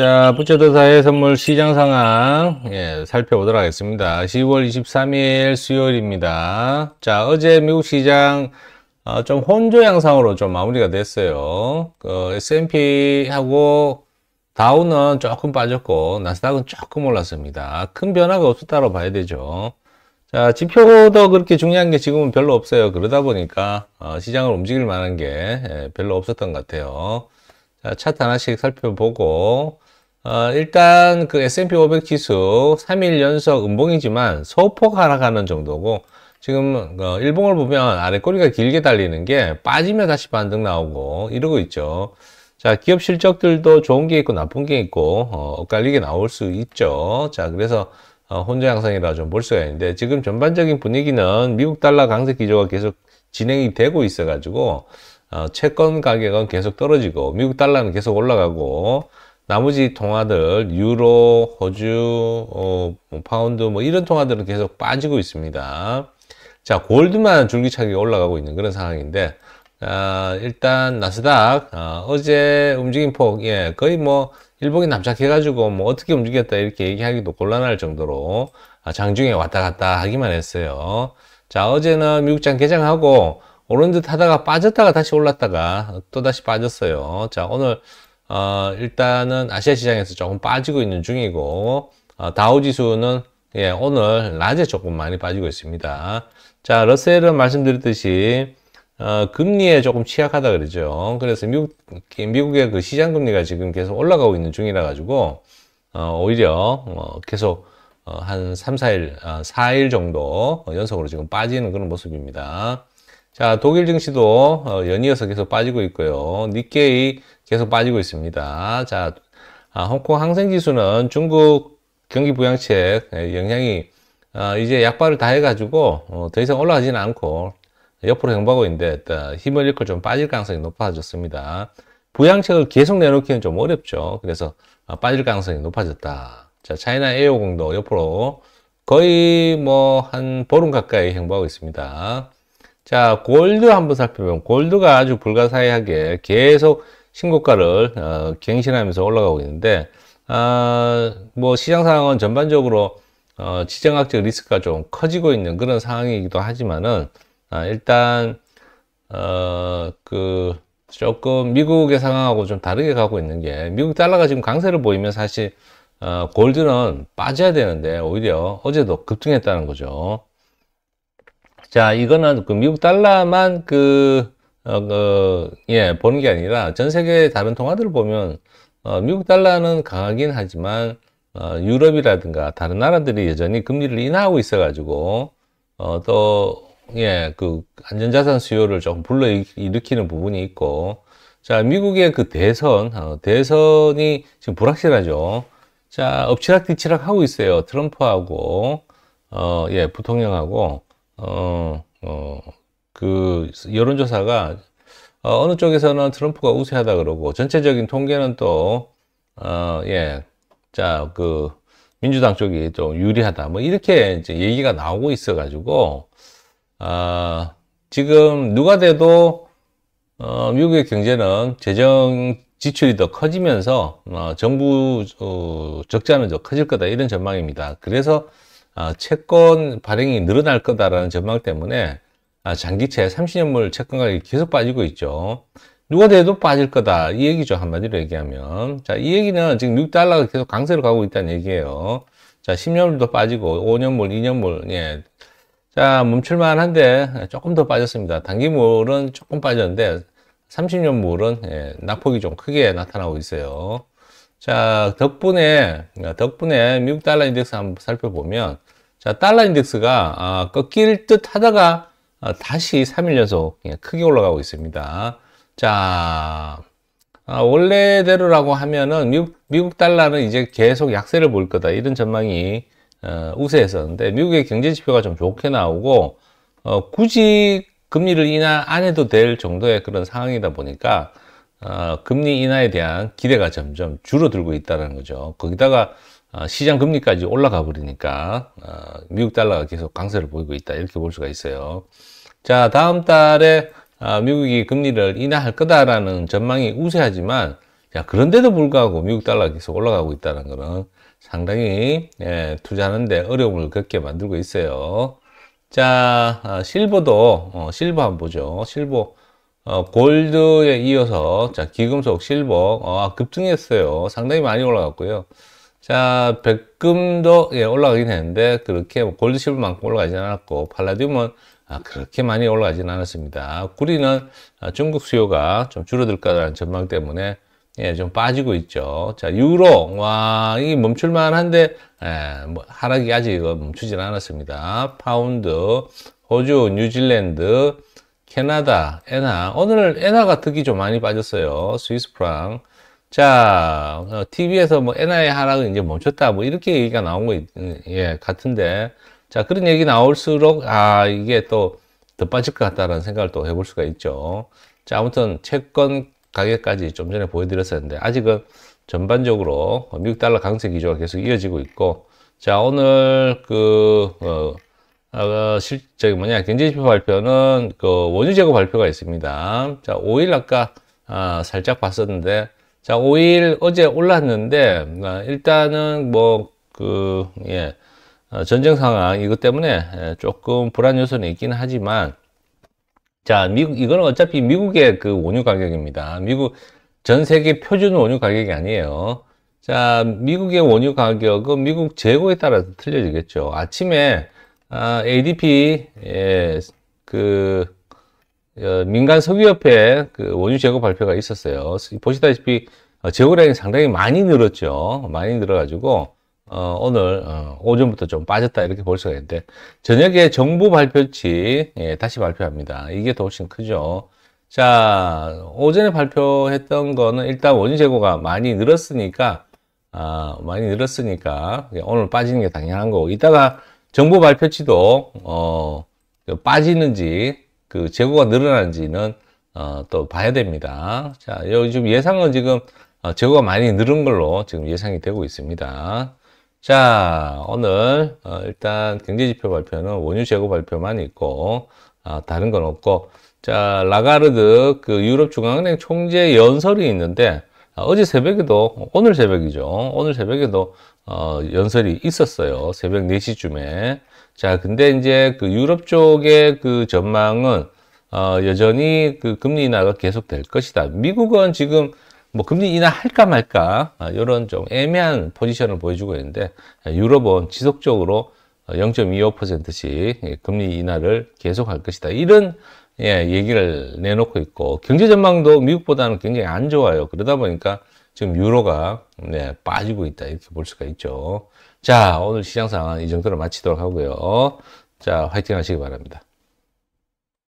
자, 부채도사의 선물 시장 상황 예, 살펴보도록 하겠습니다. 10월 23일 수요일입니다. 자, 어제 미국 시장 어, 좀 혼조 양상으로 좀 마무리가 됐어요. 그 S&P하고 다우는 조금 빠졌고 나스닥은 조금 올랐습니다. 큰 변화가 없었다고 봐야 되죠. 자, 지표도 그렇게 중요한 게 지금은 별로 없어요. 그러다 보니까 어, 시장을 움직일 만한 게 예, 별로 없었던 것 같아요. 자, 차트 하나씩 살펴보고 어, 일단 그 S&P 500 지수 3일 연속 음봉이지만 소폭 하락하는 정도고 지금 어, 일봉을 보면 아래 꼬리가 길게 달리는 게 빠지면 다시 반등 나오고 이러고 있죠. 자 기업 실적들도 좋은 게 있고 나쁜 게 있고 어, 엇갈리게 나올 수 있죠. 자 그래서 어, 혼자 양상이라 좀 볼 수가 있는데 지금 전반적인 분위기는 미국 달러 강세 기조가 계속 진행이 되고 있어 가지고 어, 채권 가격은 계속 떨어지고 미국 달러는 계속 올라가고 나머지 통화들 유로, 호주, 어, 뭐 파운드 뭐 이런 통화들은 계속 빠지고 있습니다. 자 골드만 줄기차게 올라가고 있는 그런 상황인데 아, 일단 나스닥 아, 어제 움직임 폭 예, 거의 뭐 일봉이 납작해가지고 뭐 어떻게 움직였다 이렇게 얘기하기도 곤란할 정도로 아, 장중에 왔다 갔다 하기만 했어요. 자 어제는 미국장 개장하고 오른 듯 하다가 빠졌다가 다시 올랐다가 또 다시 빠졌어요. 자 오늘 어, 일단은 아시아 시장에서 조금 빠지고 있는 중이고 어, 다우지수는 예, 오늘 낮에 조금 많이 빠지고 있습니다. 자, 러셀은 말씀드렸듯이 어, 금리에 조금 취약하다 그러죠. 그래서 미국, 미국의 그 시장 금리가 지금 계속 올라가고 있는 중이라 가지고 어, 오히려 어, 계속 어, 한 3, 4일, 어, 4일 정도 연속으로 지금 빠지는 그런 모습입니다. 자, 독일 증시도 어, 연이어서 계속 빠지고 있고요. 니케이 계속 빠지고 있습니다. 자, 아, 홍콩 항생지수는 중국 경기 부양책 예, 영향이 아, 이제 약발을 다 해가지고 어, 더 이상 올라가지는 않고 옆으로 행보하고 있는데 힘을 잃고 좀 빠질 가능성이 높아졌습니다. 부양책을 계속 내놓기는 좀 어렵죠. 그래서 아, 빠질 가능성이 높아졌다. 자, 차이나 A50도 옆으로 거의 뭐 한 보름 가까이 행보하고 있습니다. 자, 골드 한번 살펴보면 골드가 아주 불가사의하게 계속 신고가를 어, 갱신하면서 올라가고 있는데 아, 뭐 시장 상황은 전반적으로 어, 지정학적 리스크가 좀 커지고 있는 그런 상황이기도 하지만은 아, 일단 어, 그 조금 미국의 상황하고 좀 다르게 가고 있는 게 미국 달러가 지금 강세를 보이면 사실 어, 골드는 빠져야 되는데 오히려 어제도 급등했다는 거죠. 자 이거는 그 미국 달러만 그 어, 그, 예, 보는 게 아니라 전 세계 다른 통화들을 보면 어, 미국 달러는 강하긴 하지만 어, 유럽이라든가 다른 나라들이 여전히 금리를 인하하고 있어가지고 어, 또 예, 그 안전자산 수요를 조금 불러일으키는 부분이 있고 자 미국의 그 대선 어, 대선이 지금 불확실하죠. 자 엎치락뒤치락 하고 있어요. 트럼프하고 어, 예 부통령하고 어, 어, 그 여론조사가 어, 느 쪽에서는 트럼프가 우세하다 그러고 전체적인 통계는 또 어, 예, 자, 그 민주당 쪽이 좀 유리하다. 뭐 이렇게 이제 얘기가 나오고 있어가지고 아, 지금 누가 돼도 어, 미국의 경제는 재정 지출이 더 커지면서 어, 정부 어, 적자는 더 커질 거다 이런 전망입니다. 그래서 아 채권 발행이 늘어날 거다라는 전망 때문에 아, 장기채 30년물 채권가격이 계속 빠지고 있죠. 누가 돼도 빠질 거다. 이 얘기죠. 한마디로 얘기하면. 자, 이 얘기는 지금 6달러가 계속 강세로 가고 있다는 얘기예요. 자, 10년물도 빠지고, 5년물, 2년물, 예. 자, 멈출만 한데, 예, 조금 더 빠졌습니다. 단기물은 조금 빠졌는데, 30년물은, 예, 낙폭이 좀 크게 나타나고 있어요. 자, 덕분에, 덕분에 미국 달러 인덱스 한번 살펴보면, 자, 달러 인덱스가, 아, 꺾일 듯 하다가, 아, 다시 3일 연속 예, 크게 올라가고 있습니다. 자, 아, 원래대로라고 하면은 미국, 미국 달러는 이제 계속 약세를 보일 거다 이런 전망이 어, 우세했었는데 미국의 경제 지표가 좀 좋게 나오고 어, 굳이 금리를 인하 안 해도 될 정도의 그런 상황이다 보니까 어, 금리 인하에 대한 기대가 점점 줄어들고 있다는 거죠. 거기다가 어, 시장 금리까지 올라가 버리니까 어, 미국 달러가 계속 강세를 보이고 있다 이렇게 볼 수가 있어요. 자 다음 달에 어, 미국이 금리를 인하할 거다라는 전망이 우세하지만 자 그런데도 불구하고 미국 달러가 계속 올라가고 있다는 것은 상당히 예, 투자하는데 어려움을 겪게 만들고 있어요. 자 실버도 어, 실버 한 번 보죠. 실버 어, 골드에 이어서 자 기금속 실버 어, 급등했어요. 상당히 많이 올라갔고요. 자, 백금도 예, 올라가긴 했는데 그렇게 뭐 골드 실버만큼 올라가진 않았고 팔라듐은 아, 그렇게 많이 올라가진 않았습니다. 구리는 아, 중국 수요가 좀 줄어들까라는 전망 때문에 예, 좀 빠지고 있죠. 자, 유로 와, 이 멈출만 한데 예, 뭐 하락이 아직 멈추진 않았습니다. 파운드, 호주, 뉴질랜드, 캐나다, 엔화. 오늘 엔화가 특히 좀 많이 빠졌어요. 스위스 프랑 자, 어, TV에서 뭐 엔화의 하락은 이제 멈췄다. 뭐 이렇게 얘기가 나온 거, 예, 예 같은데. 자, 그런 얘기 나올수록, 아, 이게 또 더 빠질 것 같다라는 생각을 또 해볼 수가 있죠. 자, 아무튼 채권 가격까지 좀 전에 보여드렸었는데, 아직은 전반적으로 미국 달러 강세 기조가 계속 이어지고 있고, 자, 오늘 그, 어, 아, 어, 실, 저기 뭐냐, 경제지표 발표는 그 원유 재고 발표가 있습니다. 자, 5일 아까, 아, 살짝 봤었는데, 자, 5일 어제 올랐는데, 아, 일단은 뭐, 그, 예, 어, 전쟁 상황 이것 때문에 예, 조금 불안 요소는 있긴 하지만, 자, 미국, 이거는 어차피 미국의 그 원유 가격입니다. 미국 전 세계 표준 원유 가격이 아니에요. 자, 미국의 원유 가격은 미국 재고에 따라서 틀려지겠죠. 아침에, 아, ADP, 예, 그, 어, 민간 석유협회 그 원유 재고 발표가 있었어요. 보시다시피 재고량이 어, 상당히 많이 늘었죠. 많이 늘어가지고 어, 오늘 어, 오전부터 좀 빠졌다 이렇게 볼 수가 있는데 저녁에 정부 발표치 예, 다시 발표합니다. 이게 더 훨씬 크죠. 자 오전에 발표했던 거는 일단 원유 재고가 많이 늘었으니까 아, 많이 늘었으니까 오늘 빠지는 게 당연한 거고 이따가 정부 발표치도 어, 빠지는지 그 재고가 늘어난지는 어, 또 봐야 됩니다. 자, 여기 지금 예상은 지금 어, 재고가 많이 늘은 걸로 지금 예상이 되고 있습니다. 자, 오늘 어, 일단 경제지표 발표는 원유 재고 발표만 있고 아, 다른 건 없고 자 라가르드 그 유럽 중앙은행 총재 연설이 있는데 아, 어제 새벽에도 오늘 새벽이죠 오늘 새벽에도 어, 연설이 있었어요 새벽 4시쯤에 자, 근데 이제 그 유럽 쪽의 그 전망은 어, 여전히 그 금리 인하가 계속될 것이다. 미국은 지금 뭐 금리 인하 할까 말까 아, 이런 좀 애매한 포지션을 보여주고 있는데 아, 유럽은 지속적으로 0.25%씩 어, 금리 인하를 계속할 것이다. 이런 예, 얘기를 내놓고 있고 경제 전망도 미국보다는 굉장히 안 좋아요. 그러다 보니까 지금 유로가 네, 빠지고 있다 이렇게 볼 수가 있죠. 자, 오늘 시장 상황 이 정도로 마치도록 하고요. 자, 화이팅 하시기 바랍니다.